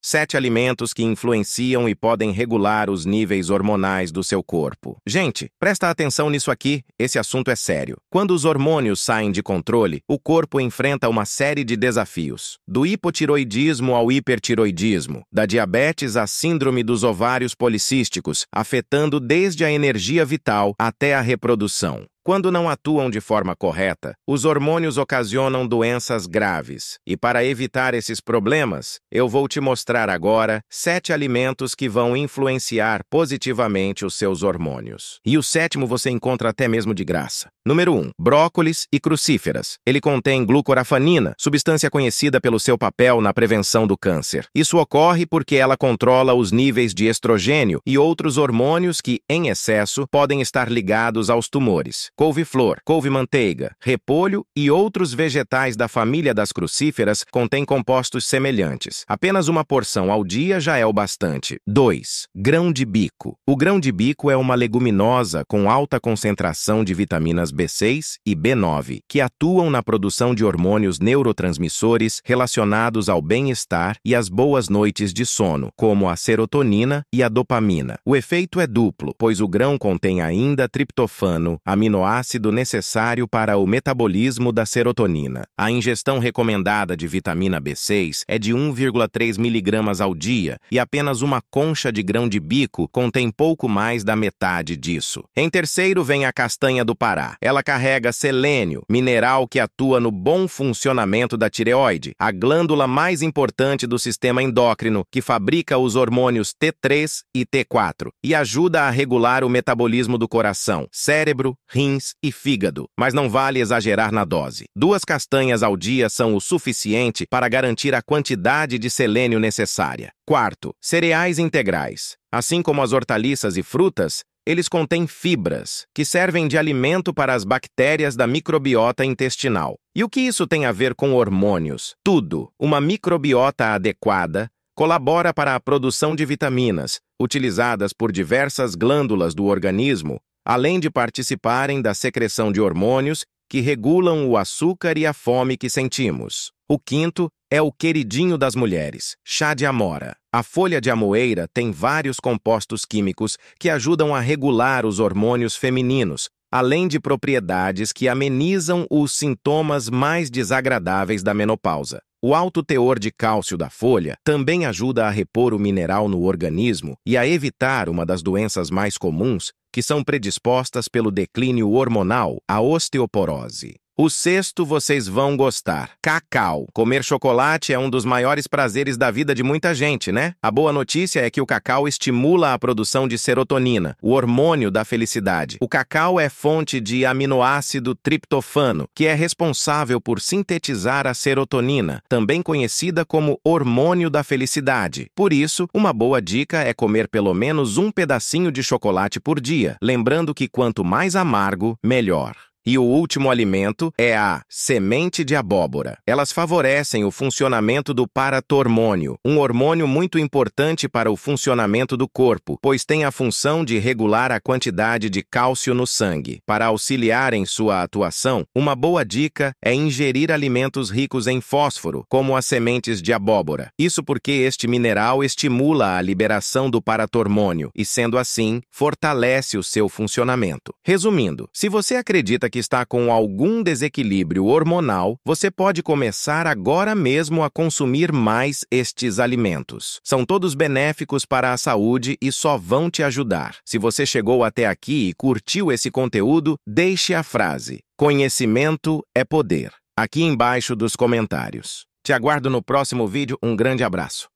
Sete alimentos que influenciam e podem regular os níveis hormonais do seu corpo. Gente, presta atenção nisso aqui, esse assunto é sério. Quando os hormônios saem de controle, o corpo enfrenta uma série de desafios. Do hipotiroidismo ao hipertiroidismo, da diabetes à síndrome dos ovários policísticos, afetando desde a energia vital até a reprodução. Quando não atuam de forma correta, os hormônios ocasionam doenças graves. E para evitar esses problemas, eu vou te mostrar agora sete alimentos que vão influenciar positivamente os seus hormônios. E o sétimo você encontra até mesmo de graça. Número 1. Um, brócolis e crucíferas. Ele contém glucorafanina, substância conhecida pelo seu papel na prevenção do câncer. Isso ocorre porque ela controla os níveis de estrogênio e outros hormônios que, em excesso, podem estar ligados aos tumores couve-flor, couve-manteiga, repolho e outros vegetais da família das crucíferas contêm compostos semelhantes. Apenas uma porção ao dia já é o bastante. 2. Grão de bico. O grão de bico é uma leguminosa com alta concentração de vitaminas B6 e B9, que atuam na produção de hormônios neurotransmissores relacionados ao bem-estar e às boas noites de sono, como a serotonina e a dopamina. O efeito é duplo, pois o grão contém ainda triptofano, aminoácidos aminoácido necessário para o metabolismo da serotonina. A ingestão recomendada de vitamina B6 é de 1,3 miligramas ao dia e apenas uma concha de grão de bico contém pouco mais da metade disso. Em terceiro vem a castanha do Pará. Ela carrega selênio, mineral que atua no bom funcionamento da tireoide, a glândula mais importante do sistema endócrino, que fabrica os hormônios T3 e T4 e ajuda a regular o metabolismo do coração, cérebro, rins rins e fígado, mas não vale exagerar na dose. Duas castanhas ao dia são o suficiente para garantir a quantidade de selênio necessária. Quarto, cereais integrais. Assim como as hortaliças e frutas, eles contêm fibras, que servem de alimento para as bactérias da microbiota intestinal. E o que isso tem a ver com hormônios? Tudo. Uma microbiota adequada colabora para a produção de vitaminas, utilizadas por diversas glândulas do organismo além de participarem da secreção de hormônios que regulam o açúcar e a fome que sentimos. O quinto é o queridinho das mulheres, chá de amora. A folha de amoeira tem vários compostos químicos que ajudam a regular os hormônios femininos, além de propriedades que amenizam os sintomas mais desagradáveis da menopausa. O alto teor de cálcio da folha também ajuda a repor o mineral no organismo e a evitar uma das doenças mais comuns que são predispostas pelo declínio hormonal, a osteoporose. O sexto vocês vão gostar. Cacau. Comer chocolate é um dos maiores prazeres da vida de muita gente, né? A boa notícia é que o cacau estimula a produção de serotonina, o hormônio da felicidade. O cacau é fonte de aminoácido triptofano, que é responsável por sintetizar a serotonina, também conhecida como hormônio da felicidade. Por isso, uma boa dica é comer pelo menos um pedacinho de chocolate por dia, lembrando que quanto mais amargo, melhor. E o último alimento é a semente de abóbora. Elas favorecem o funcionamento do paratormônio, um hormônio muito importante para o funcionamento do corpo, pois tem a função de regular a quantidade de cálcio no sangue. Para auxiliar em sua atuação, uma boa dica é ingerir alimentos ricos em fósforo, como as sementes de abóbora. Isso porque este mineral estimula a liberação do paratormônio e, sendo assim, fortalece o seu funcionamento. Resumindo, se você acredita que que está com algum desequilíbrio hormonal, você pode começar agora mesmo a consumir mais estes alimentos. São todos benéficos para a saúde e só vão te ajudar. Se você chegou até aqui e curtiu esse conteúdo, deixe a frase: Conhecimento é poder, aqui embaixo dos comentários. Te aguardo no próximo vídeo. Um grande abraço.